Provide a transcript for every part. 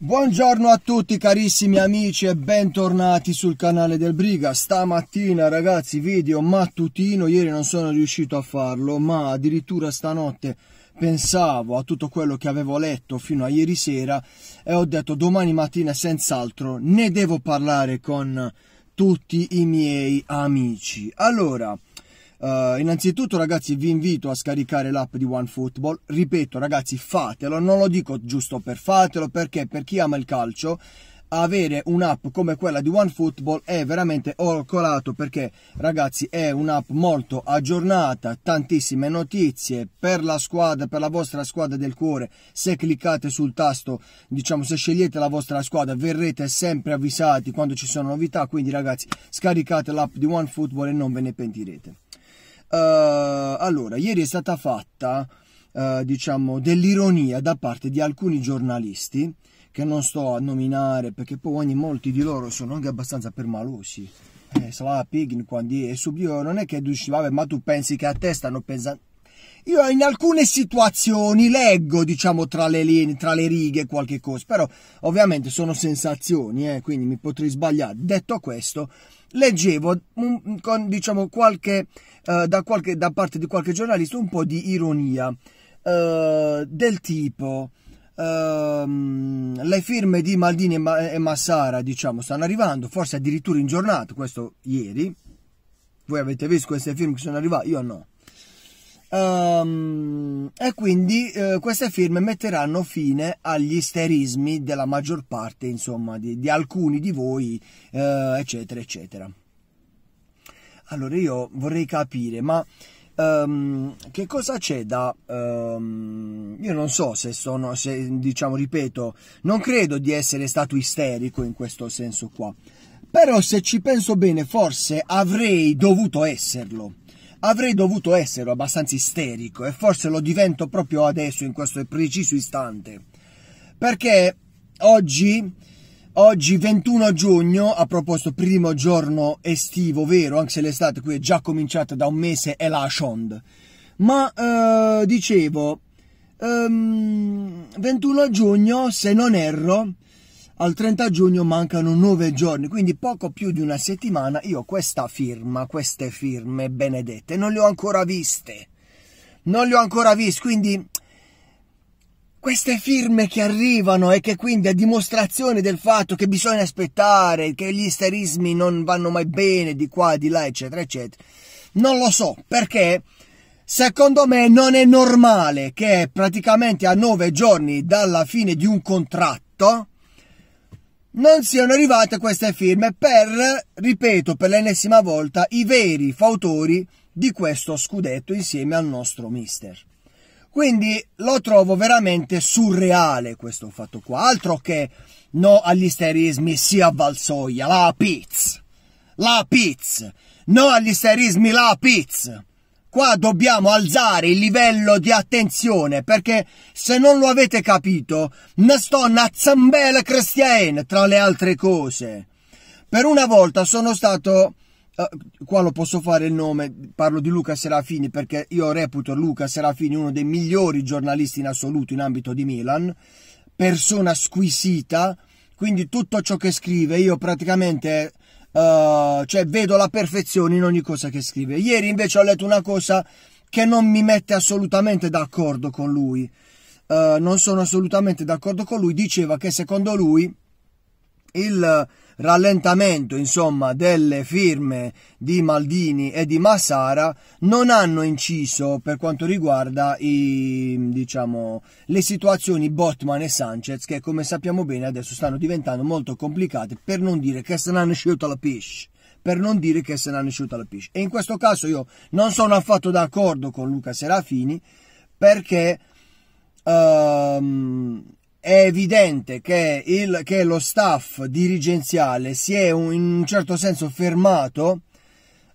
Buongiorno a tutti carissimi amici e bentornati sul canale del Briga Stamattina ragazzi video mattutino, ieri non sono riuscito a farlo ma addirittura stanotte pensavo a tutto quello che avevo letto fino a ieri sera e ho detto domani mattina senz'altro ne devo parlare con tutti i miei amici Allora Uh, innanzitutto ragazzi vi invito a scaricare l'app di OneFootball, ripeto ragazzi fatelo, non lo dico giusto per fatelo perché per chi ama il calcio avere un'app come quella di OneFootball è veramente oro colato perché ragazzi è un'app molto aggiornata, tantissime notizie per la squadra, per la vostra squadra del cuore. Se cliccate sul tasto, diciamo se scegliete la vostra squadra, verrete sempre avvisati quando ci sono novità, quindi ragazzi scaricate l'app di OneFootball e non ve ne pentirete. Eh, allora, ieri è stata fatta, eh, diciamo, dell'ironia da parte di alcuni giornalisti che non sto a nominare perché poi ogni, molti di loro sono anche abbastanza permalosi. Eh, Salah Pigin quando è subito non è che dici vabbè ma tu pensi che a te stanno pensando io in alcune situazioni leggo, diciamo, tra le linee, tra le righe qualche cosa, però ovviamente sono sensazioni, eh, quindi mi potrei sbagliare. Detto questo, leggevo un, con diciamo qualche, uh, da, qualche, da, parte di qualche giornalista un po' di ironia uh, del tipo Uh, le firme di Maldini e, Ma- e, Massara diciamo stanno arrivando forse addirittura in giornata questo ieri voi avete visto queste firme che sono arrivate io no Um, e quindi uh, queste firme metteranno fine agli isterismi della maggior parte, insomma, di, di alcuni di voi, uh, eccetera, eccetera. Allora io vorrei capire, ma um, che cosa c'è da... Um, io non so se sono, se, diciamo, ripeto, non credo di essere stato isterico in questo senso qua, però se ci penso bene forse avrei dovuto esserlo avrei dovuto essere abbastanza isterico e forse lo divento proprio adesso in questo preciso istante. Perché oggi, oggi 21 giugno, a proposito primo giorno estivo, vero, anche se l'estate qui è già cominciata da un mese è la shond. Ma eh, dicevo, ehm, 21 giugno, se non erro, al 30 giugno mancano nove giorni, quindi poco più di una settimana io questa firma, queste firme benedette, non le ho ancora viste. Non le ho ancora viste, quindi queste firme che arrivano e che quindi a dimostrazione del fatto che bisogna aspettare, che gli isterismi non vanno mai bene di qua, di là, eccetera, eccetera, non lo so perché... Secondo me non è normale che praticamente a nove giorni dalla fine di un contratto non siano arrivate queste firme per, ripeto per l'ennesima volta, i veri fautori di questo scudetto insieme al nostro mister. Quindi lo trovo veramente surreale questo fatto qua, altro che no agli isterismi sia Valsoia, la Piz, la Piz, no agli isterismi la Piz. Qua dobbiamo alzare il livello di attenzione perché se non lo avete capito, ne sto una zambella cristiana tra le altre cose. Per una volta sono stato Uh, qua lo posso fare il nome, parlo di Luca Serafini perché io reputo Luca Serafini uno dei migliori giornalisti in assoluto in ambito di Milan, persona squisita, quindi tutto ciò che scrive io praticamente uh, cioè vedo la perfezione in ogni cosa che scrive. Ieri invece ho letto una cosa che non mi mette assolutamente d'accordo con lui. Uh, non sono assolutamente d'accordo con lui. Diceva che secondo lui il rallentamento insomma, delle firme di Maldini e di Massara non hanno inciso per quanto riguarda i, diciamo, le situazioni Botman e Sanchez che come sappiamo bene adesso stanno diventando molto complicate per non dire che se n'hanno scelto la pesce per non dire che se n'hanno scelto la pesce e in questo caso io non sono affatto d'accordo con Luca Serafini perché um, è evidente che, il, che lo staff dirigenziale si è un, in un certo senso fermato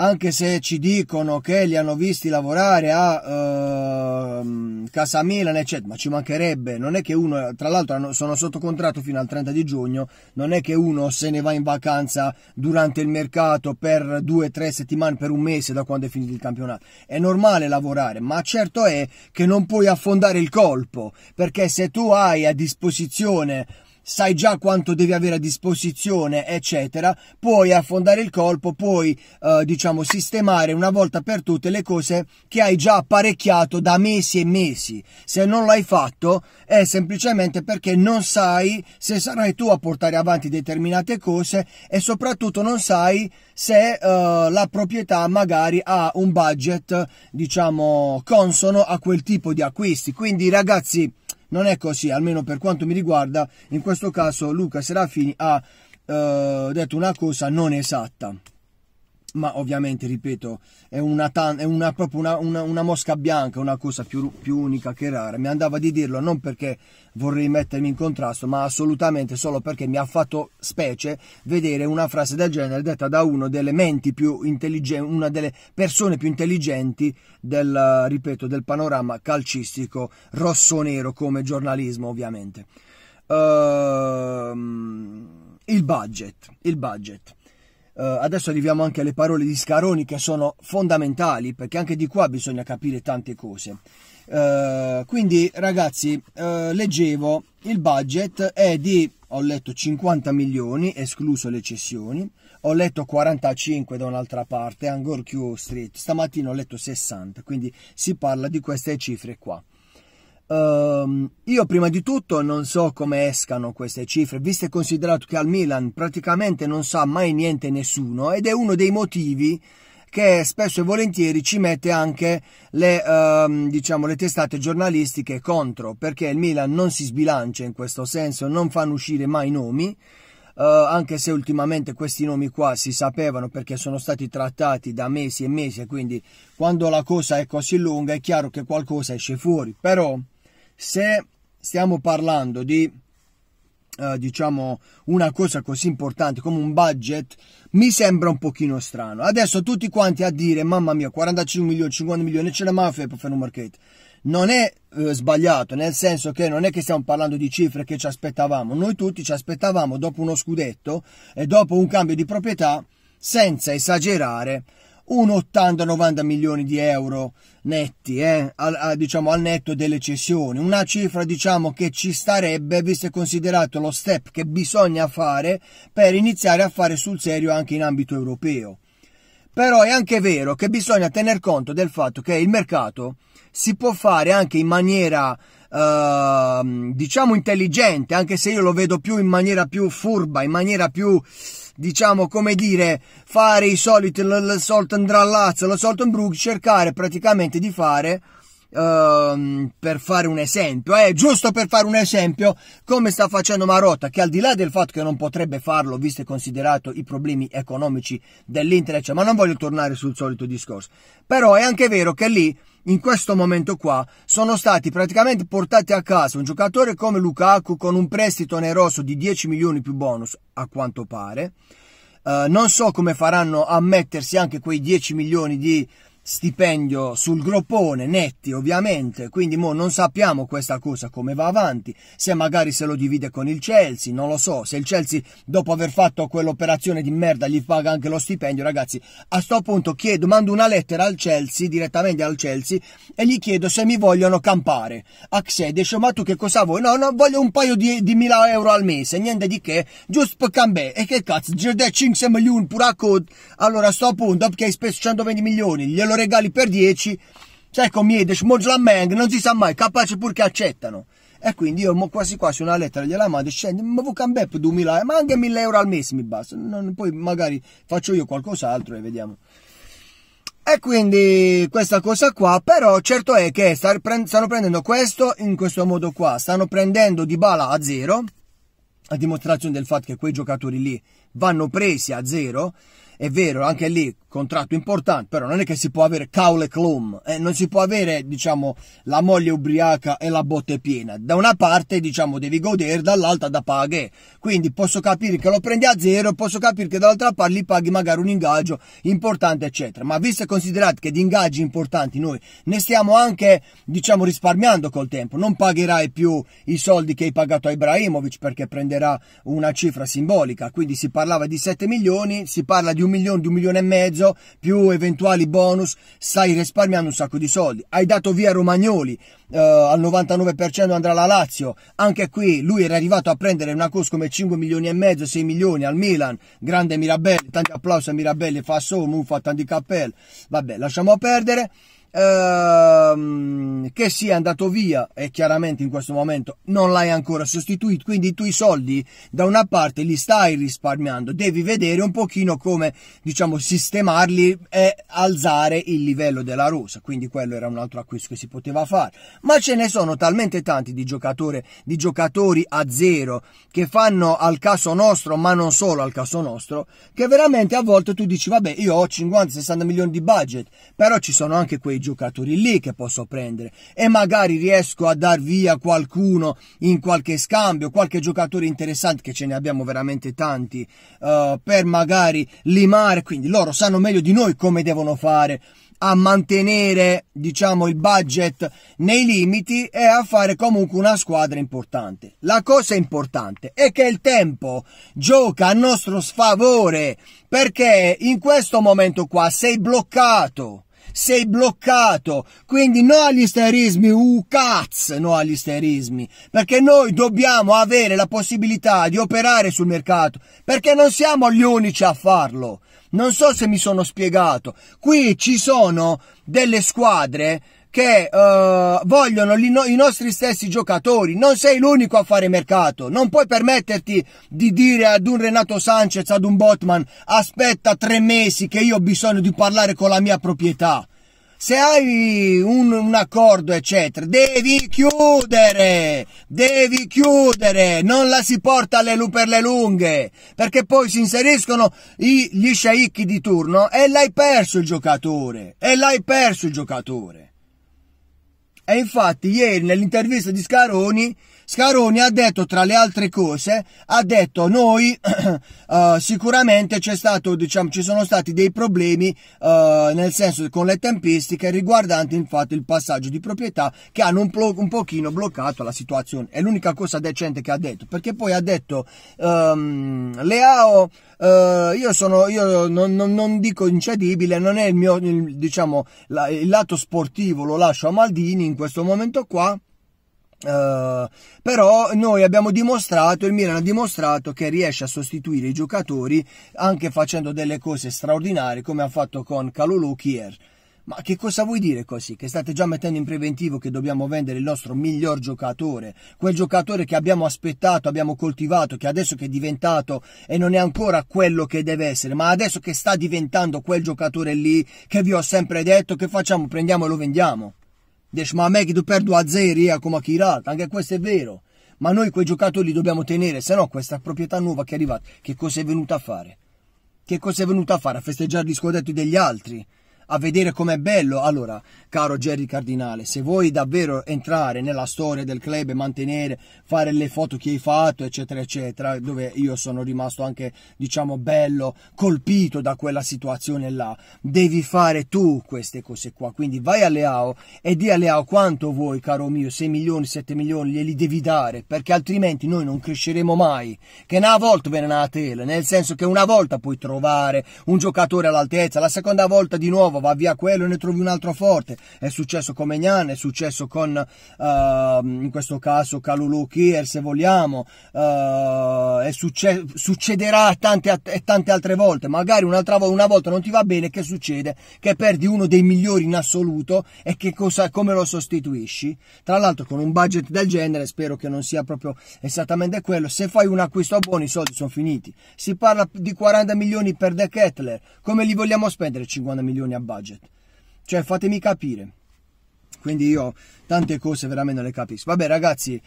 anche se ci dicono che li hanno visti lavorare a uh, ehm, Casa Milan, eccetera, ma ci mancherebbe, non è che uno, tra l'altro sono sotto contratto fino al 30 di giugno, non è che uno se ne va in vacanza durante il mercato per due, tre settimane, per un mese da quando è finito il campionato, è normale lavorare, ma certo è che non puoi affondare il colpo, perché se tu hai a disposizione sai già quanto devi avere a disposizione, eccetera, puoi affondare il colpo, puoi eh, diciamo sistemare una volta per tutte le cose che hai già apparecchiato da mesi e mesi. Se non l'hai fatto è semplicemente perché non sai se sarai tu a portare avanti determinate cose e soprattutto non sai se eh, la proprietà magari ha un budget diciamo consono a quel tipo di acquisti. Quindi ragazzi, non è così, almeno per quanto mi riguarda, in questo caso Luca Serafini ha eh, detto una cosa non esatta ma ovviamente ripeto è, una, tan- è una, proprio una, una, una, mosca bianca una cosa più, più, unica che rara mi andava di dirlo non perché vorrei mettermi in contrasto ma assolutamente solo perché mi ha fatto specie vedere una frase del genere detta da una delle menti più intelligenti una delle persone più intelligenti del, ripeto, del panorama calcistico rosso-nero come giornalismo ovviamente uh, il budget il budget eh, adesso arriviamo anche alle parole di Scaroni che sono fondamentali perché anche di qua bisogna capire tante cose. Eh, quindi ragazzi, eh, leggevo il budget è di, ho letto 50 milioni, escluso le cessioni, ho letto 45 da un'altra parte, ancora più street, stamattina ho letto 60, quindi si parla di queste cifre qua. Um, io prima di tutto non so come escano queste cifre, visto e considerato che al Milan praticamente non sa mai niente nessuno ed è uno dei motivi che spesso e volentieri ci mette anche le, ehm, diciamo, le, testate giornalistiche contro, perché il Milan non si sbilancia in questo senso, non fanno uscire mai nomi, eh, anche se ultimamente questi nomi qua si sapevano perché sono stati trattati da mesi e mesi, quindi quando la cosa è così lunga è chiaro che qualcosa esce fuori, però se stiamo parlando di eh, diciamo una cosa così importante come un budget mi sembra un pochino strano adesso tutti quanti a dire mamma mia 45 milioni 50 milioni c'è la mafia per fare un market non è eh, sbagliato, nel senso che non è che stiamo parlando di cifre che ci aspettavamo, noi tutti ci aspettavamo dopo uno scudetto e dopo un cambio di proprietà, senza esagerare, un 80-90 milioni di euro netti, eh, al, a, diciamo al netto delle cessioni, una cifra diciamo che ci starebbe visto e considerato lo step che bisogna fare per iniziare a fare sul serio anche in ambito europeo. Però è anche vero che bisogna tener conto del fatto che il mercato si può fare anche in maniera eh, diciamo intelligente, anche se io lo vedo più in maniera più furba, in maniera più diciamo come dire, fare i soliti, il Solten Drallazzo, lo Solten Brug, cercare praticamente di fare Uh, per fare un esempio, eh, giusto per fare un esempio, come sta facendo Marotta, che al di là del fatto che non potrebbe farlo, visto e considerato i problemi economici dell'Inter, cioè, ma non voglio tornare sul solito discorso, però è anche vero che lì, in questo momento qua, sono stati praticamente portati a casa un giocatore come Lukaku con un prestito oneroso di 10 milioni più bonus, a quanto pare, uh, non so come faranno a mettersi anche quei 10 milioni di stipendio sul groppone, netti ovviamente, quindi mo non sappiamo questa cosa come va avanti, se magari se lo divide con il Chelsea, non lo so, se il Chelsea dopo aver fatto quell'operazione di merda gli paga anche lo stipendio, ragazzi, a sto punto chiedo, mando una lettera al Chelsea, direttamente al Chelsea, e gli chiedo se mi vogliono campare. A Xedescio, ma tu che cosa vuoi? No, no, voglio un paio di, di mila euro al mese, niente di che, giusto per cambiare, e che cazzo, già 5 milioni pure a code, allora a sto punto, perché hai speso 120 milioni, glielo regali per 10, sai com'è, ecco, la meng, non si sa mai, capace purché accettano. E quindi io quasi quasi una lettera gliela mando e ma vuoi cambiare per 2000 euro, ma anche 1000 euro al mese mi basta, non, poi magari faccio io qualcos'altro e vediamo. E quindi questa cosa qua, però certo è che stanno prendendo questo in questo modo qua, stanno prendendo di bala a zero, a dimostrazione del fatto che quei giocatori lì vanno presi a zero, è vero, anche lì contratto importante, però non è che si può avere caule clum, eh, non si può avere, diciamo, la moglie ubriaca e la botte piena. Da una parte, diciamo, devi godere, dall'altra da paghe. Quindi posso capire che lo prendi a zero, posso capire che dall'altra parte gli paghi magari un ingaggio importante, eccetera. Ma visto e considerato che di ingaggi importanti noi ne stiamo anche, diciamo, risparmiando col tempo, non pagherai più i soldi che hai pagato a Ibrahimovic perché prenderà una cifra simbolica, quindi si parlava di 7 milioni, si parla di un un milione, di un milione e mezzo, più eventuali bonus, stai risparmiando un sacco di soldi. Hai dato via Romagnoli, eh, al 99% andrà alla Lazio, anche qui lui era arrivato a prendere una cosa come 5 milioni e mezzo, 6 milioni al Milan, grande Mirabelli, tanti applausi a Mirabelli, fa solo, muffa, tanti cappelli, vabbè lasciamo perdere ehm, che sia andato via e chiaramente in questo momento non l'hai ancora sostituito, quindi tu i soldi da una parte li stai risparmiando, devi vedere un pochino come diciamo sistemarli e alzare il livello della rosa, quindi quello era un altro acquisto che si poteva fare, ma ce ne sono talmente tanti di, di giocatori a zero che fanno al caso nostro, ma non solo al caso nostro, che veramente a volte tu dici vabbè io ho 50-60 milioni di budget, però ci sono anche quei quei giocatori lì che posso prendere e magari riesco a dar via qualcuno in qualche scambio, qualche giocatore interessante che ce ne abbiamo veramente tanti uh, per magari limare, quindi loro sanno meglio di noi come devono fare a mantenere diciamo il budget nei limiti e a fare comunque una squadra importante. La cosa importante è che il tempo gioca a nostro sfavore perché in questo momento qua sei bloccato sei bloccato. Quindi no agli isterismi, uh cazzo, no agli isterismi, perché noi dobbiamo avere la possibilità di operare sul mercato, perché non siamo gli unici a farlo. Non so se mi sono spiegato. Qui ci sono delle squadre che uh, vogliono no, i nostri stessi giocatori. Non sei l'unico a fare mercato. Non puoi permetterti di dire ad un Renato Sanchez, ad un Botman, aspetta tre mesi che io ho bisogno di parlare con la mia proprietà. Se hai un, un accordo, eccetera, devi chiudere, devi chiudere, non la si porta alle, per le lunghe, perché poi si inseriscono i, gli sciaicchi di turno e l'hai perso il giocatore, e l'hai perso il giocatore. E infatti ieri nell'intervista di Scaroni Scaroni ha detto tra le altre cose, ha detto noi uh, sicuramente c'è stato, diciamo, ci sono stati dei problemi uh, nel senso con le tempistiche riguardanti infatti il passaggio di proprietà che hanno un, po- un pochino bloccato la situazione. È l'unica cosa decente che ha detto, perché poi ha detto um, Leao Uh, io, sono, io non, non, non, dico incedibile, non è il mio, il, diciamo, la, il lato sportivo lo lascio a Maldini in questo momento qua. Eh, però noi abbiamo dimostrato, il Milan ha dimostrato che riesce a sostituire i giocatori anche facendo delle cose straordinarie come ha fatto con Kalulu Kier. Ma che cosa vuoi dire così? Che state già mettendo in preventivo che dobbiamo vendere il nostro miglior giocatore, quel giocatore che abbiamo aspettato, abbiamo coltivato, che adesso che è diventato e non è ancora quello che deve essere, ma adesso che sta diventando quel giocatore lì che vi ho sempre detto che facciamo, prendiamo e lo vendiamo. Dici, ma a me che tu perdo a zeri eh, come a Kirat, anche questo è vero. Ma noi quei giocatori li dobbiamo tenere, se no questa proprietà nuova che è arrivata, che cosa è venuta a fare? Che cosa è venuta a fare? A festeggiare gli scudetti degli altri? a vedere com'è bello. Allora, caro Jerry Cardinale, se vuoi davvero entrare nella storia del club e mantenere, fare le foto che hai fatto, eccetera, eccetera, dove io sono rimasto anche, diciamo, bello, colpito da quella situazione là, devi fare tu queste cose qua. Quindi vai a Leao e di a Leao quanto vuoi, caro mio, 6 milioni, 7 milioni, glieli devi dare, perché altrimenti noi non cresceremo mai. Che una volta ve ne a tele, nel senso che una volta puoi trovare un giocatore all'altezza, la seconda volta di nuovo bravo, va via quello e ne trovi un altro forte. È successo con Megnan, è successo con uh, in questo caso Kalulu Kier se vogliamo, uh, succe- succederà tante, a- tante, altre volte, magari un'altra volta, una volta non ti va bene, che succede? Che perdi uno dei migliori in assoluto e che cosa, come lo sostituisci? Tra l'altro con un budget del genere spero che non sia proprio esattamente quello, se fai un acquisto buono i soldi sono finiti, si parla di 40 milioni per De Kettler, come li vogliamo spendere 50 milioni a budget. Cioè, fatemi capire. Quindi io tante cose veramente non le capisco. Vabbè ragazzi, uh,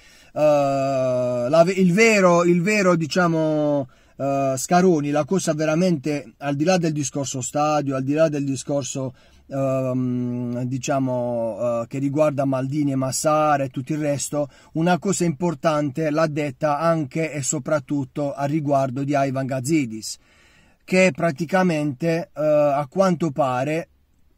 la, il, vero, il vero, diciamo, uh, Scaroni, la cosa veramente, al di là del discorso stadio, al di là del discorso, uh, diciamo, eh, che riguarda Maldini e Massara e tutto il resto, una cosa importante l'ha detta anche e soprattutto a riguardo di Ivan Gazidis che praticamente eh, a quanto pare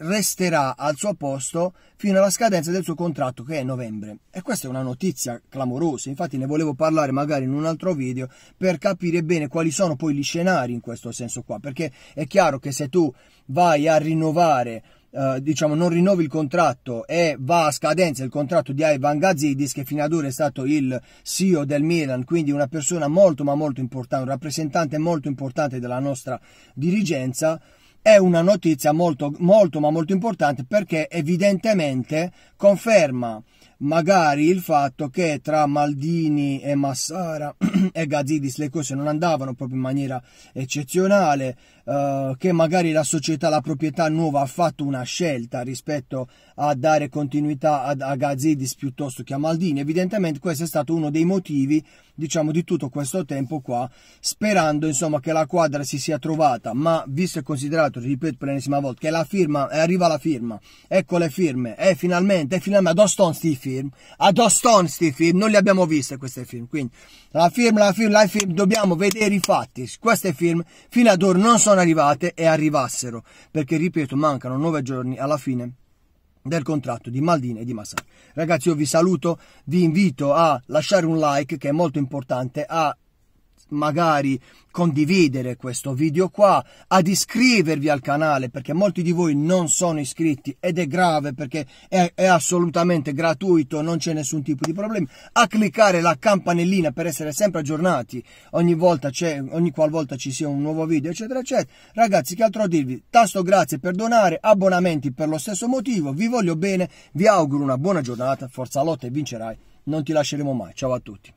resterà al suo posto fino alla scadenza del suo contratto che è novembre. E questa è una notizia clamorosa, infatti ne volevo parlare magari in un altro video per capire bene quali sono poi gli scenari in questo senso qua, perché è chiaro che se tu vai a rinnovare Uh, diciamo non rinnovi il contratto e va a scadenza il contratto di Ivan Gazidis che fino ad ora è stato il CEO del Milan quindi una persona molto ma molto importante un rappresentante molto importante della nostra dirigenza è una notizia molto, molto ma molto importante perché evidentemente conferma magari il fatto che tra Maldini e Massara e Gazidis le cose non andavano proprio in maniera eccezionale eh, che magari la società, la proprietà nuova ha fatto una scelta rispetto a dare continuità ad, a Gazidis piuttosto che a Maldini. Evidentemente questo è stato uno dei motivi diciamo, di tutto questo tempo qua, sperando insomma, che la quadra si sia trovata, ma visto e considerato, ripeto per l'ennesima volta, che la firma, eh, arriva la firma, ecco le firme, è finalmente, e finalmente, ad Oston sti film, ad Oston sti film, non le abbiamo viste queste firme, quindi la firma, la firma, la firma, dobbiamo vedere i fatti, queste firme fino ad ora non sono sono arrivate e arrivassero, perché ripeto mancano nove giorni alla fine del contratto di Maldini e di Massari. Ragazzi io vi saluto, vi invito a lasciare un like che è molto importante, a magari condividere questo video qua, ad iscrivervi al canale perché molti di voi non sono iscritti ed è grave perché è, è assolutamente gratuito, non c'è nessun tipo di problema, a cliccare la campanellina per essere sempre aggiornati ogni volta c'è, ogni qualvolta ci sia un nuovo video eccetera eccetera. Ragazzi che altro a dirvi, tasto grazie per donare, abbonamenti per lo stesso motivo, vi voglio bene, vi auguro una buona giornata, forza lotta e vincerai, non ti lasceremo mai, ciao a tutti.